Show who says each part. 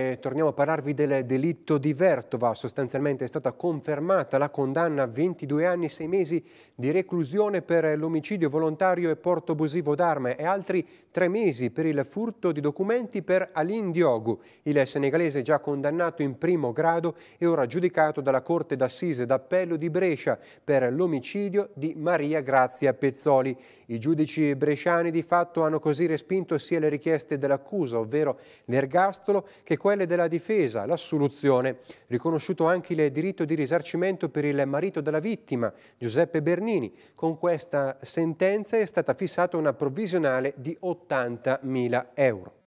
Speaker 1: eh, torniamo a parlarvi del delitto di Vertova. Sostanzialmente è stata confermata la condanna a 22 anni e 6 mesi di reclusione per l'omicidio volontario e porto abusivo d'arme e altri 3 mesi per il furto di documenti per Alin Diogu, il senegalese già condannato in primo grado e ora giudicato dalla Corte d'Assise d'Appello di Brescia per l'omicidio di Maria Grazia Pezzoli. I giudici bresciani di fatto hanno così respinto sia le richieste dell'accusa, ovvero l'ergastolo, che quelle della difesa, l'assoluzione. Riconosciuto anche il diritto di risarcimento per il marito della vittima, Giuseppe Bernini. Con questa sentenza è stata fissata una provvisionale di 80.000 euro.